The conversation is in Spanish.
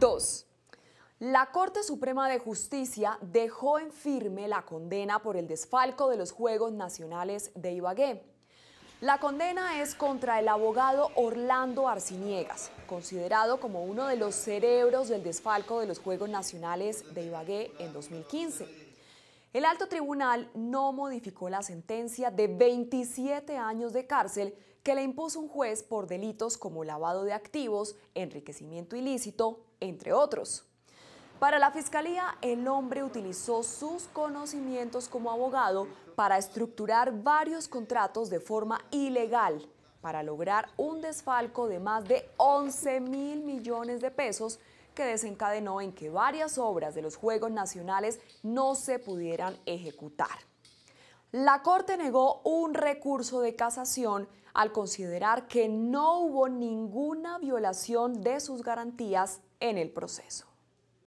2. la Corte Suprema de Justicia dejó en firme la condena por el desfalco de los Juegos Nacionales de Ibagué. La condena es contra el abogado Orlando Arciniegas, considerado como uno de los cerebros del desfalco de los Juegos Nacionales de Ibagué en 2015. El alto tribunal no modificó la sentencia de 27 años de cárcel que le impuso un juez por delitos como lavado de activos, enriquecimiento ilícito, entre otros. Para la fiscalía, el hombre utilizó sus conocimientos como abogado para estructurar varios contratos de forma ilegal para lograr un desfalco de más de 11 mil millones de pesos que desencadenó en que varias obras de los Juegos Nacionales no se pudieran ejecutar. La Corte negó un recurso de casación al considerar que no hubo ninguna violación de sus garantías en el proceso.